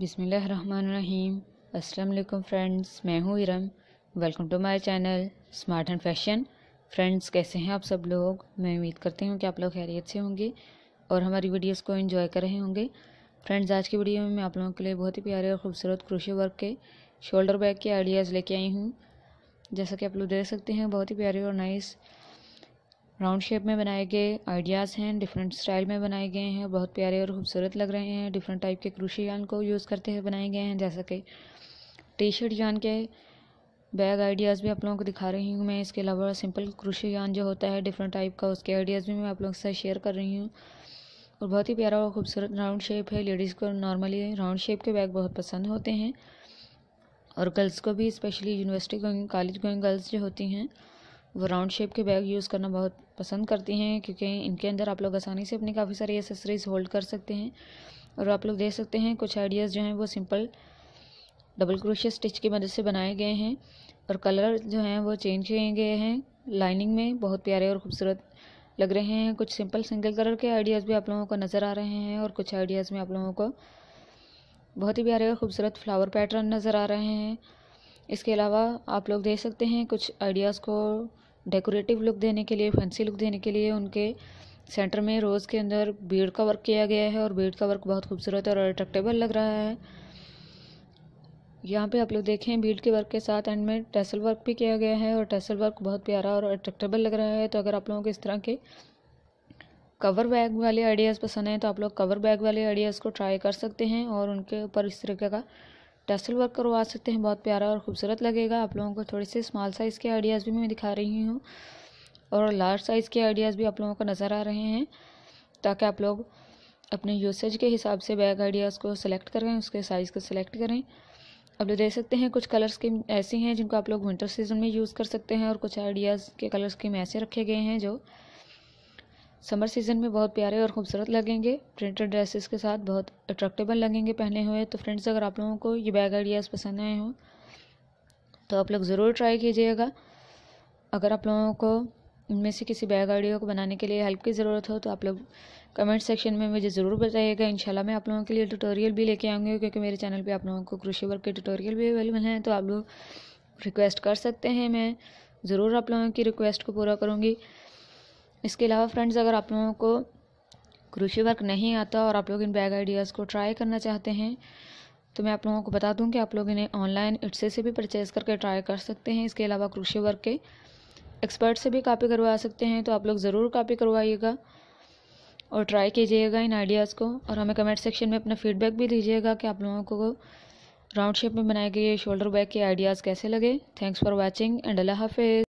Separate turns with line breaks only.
बिसमीम अस्सलाम फ्रेंड्स मैं हूँ Iram welcome to my channel smart and fashion friends कैसे हैं आप सब लोग मैं उम्मीद करती हूँ कि आप लोग खैरियत से होंगे और हमारी वीडियोस को एंजॉय कर रहे होंगे फ्रेंड्स आज की वीडियो में मैं आप लोगों के लिए बहुत ही प्यारे और खूबसूरत क्रोशे वर्क के शोल्डर बैग के आइडियाज़ लेके आई हूँ जैसा कि आप लोग देख सकते हैं बहुत ही प्यारे और नाइस nice राउंड शेप में बनाए गए आइडियाज़ हैं डिफरेंट स्टाइल में बनाए गए हैं बहुत प्यारे और खूबसूरत लग रहे हैं डिफरेंट टाइप के क्रूशी यान को यूज़ करते हुए बनाए गए हैं जैसा कि टी शर्ट यान के बैग आइडियाज़ भी आप लोगों को दिखा रही हूँ मैं इसके अलावा सिंपल क्रूशी यान जो होता है डिफरेंट टाइप का उसके आइडियाज़ भी मैं आप लोगों के साथ शेयर कर रही हूँ और बहुत ही प्यारा और खूबसूरत राउंड शेप है लेडीज़ को नॉर्मली राउंड शेप के बैग बहुत पसंद होते हैं और गर्ल्स को भी specially university going college going girls जो होती हैं वो राउंड शेप के बैग यूज़ करना बहुत पसंद करती हैं क्योंकि इनके अंदर आप लोग आसानी से अपनी काफ़ी सारी एसेसरीज होल्ड कर सकते हैं और आप लोग देख सकते हैं कुछ आइडियाज़ जो हैं वो सिंपल डबल क्रोशिया स्टिच की मदद से बनाए गए हैं और कलर जो हैं वो चेंज किए गए हैं लाइनिंग में बहुत प्यारे और ख़ूबसूरत लग रहे हैं कुछ सिंपल सिंगल कलर के आइडियाज़ भी आप लोगों को नज़र आ रहे हैं और कुछ आइडियाज़ में आप लोगों को बहुत ही प्यारे और ख़ूबसूरत फ्लावर पैटर्न नज़र आ रहे हैं इसके अलावा आप लोग दे सकते हैं कुछ आइडियाज़ को डेकोरेटिव लुक देने के लिए फैंसी लुक देने के लिए उनके सेंटर में रोज़ के अंदर बीड का वर्क किया गया है और बीड का वर्क बहुत खूबसूरत और अट्रैक्टेबल लग रहा है यहाँ पे आप लोग देखें बीड के वर्क के साथ एंड में टेसल वर्क भी किया गया है और टेसल वर्क बहुत प्यारा और अट्रैक्टेबल लग रहा है तो अगर आप लोगों को इस तरह के कवर बैग वाले आइडियाज़ पसंद हैं तो आप लोग कवर बैग वाले आइडियाज़ को ट्राई कर सकते हैं और उनके ऊपर इस तरीके का टसल वर्क करवा सकते हैं बहुत प्यारा और ख़ूबसूरत लगेगा आप लोगों को थोड़े से स्मॉल साइज़ के आइडियाज़ भी मैं दिखा रही हूँ और लार्ज साइज़ के आइडियाज़ भी आप लोगों को नज़र आ रहे हैं ताकि आप लोग अपने यूसेज के हिसाब से बैग आइडियाज़ को सिलेक्ट करें उसके साइज़ को सिलेक्ट करें अब लोग तो देख सकते हैं कुछ कलर स्कीम ऐसी हैं जिनको आप लोग विंटर सीजन में यूज़ कर सकते हैं और कुछ आइडियाज़ के कलर स्कीम ऐसे रखे गए हैं जो समर सीज़न में बहुत प्यारे और ख़ूबसूरत लगेंगे प्रिंटेड ड्रेसेस के साथ बहुत अट्रैक्टेबल लगेंगे पहने हुए तो फ्रेंड्स अगर आप लोगों को ये बैग आइडियाज़ पसंद आए हों तो आप लोग ज़रूर ट्राई कीजिएगा अगर आप लोगों को इनमें से किसी बैग आइडिया को बनाने के लिए हेल्प की ज़रूरत हो तो आप लोग कमेंट सेक्शन में मुझे ज़रूर बताइएगा इंशाल्लाह मैं आप लोगों के लिए ट्यूटोरियल भी लेके आऊँगी क्योंकि मेरे चैनल पे आप लोगों को कृषि वर्क के ट्यूटोरियल भी अवेलेबल हैं तो आप लोग रिक्वेस्ट कर सकते हैं मैं ज़रूर आप लोगों की रिक्वेस्ट को पूरा करूँगी इसके अलावा फ्रेंड्स अगर आप लोगों को क्रोशी वर्क नहीं आता और आप लोग इन बैग आइडियाज़ को ट्राई करना चाहते हैं तो मैं आप लोगों को बता दूं कि आप लोग इन्हें ऑनलाइन इट्से से भी परचेज़ करके ट्राई कर सकते हैं इसके अलावा क्रूशी वर्क के एक्सपर्ट से भी कापी करवा सकते हैं तो आप लोग ज़रूर कापी करवाइएगा और ट्राई कीजिएगा इन आइडियाज़ को और हमें कमेंट सेक्शन में अपना फीडबैक भी दीजिएगा कि आप लोगों को राउंड शेप में बनाए गए शोल्डर बैग के आइडियाज़ कैसे लगे thanks for watching and Allah हाफिज़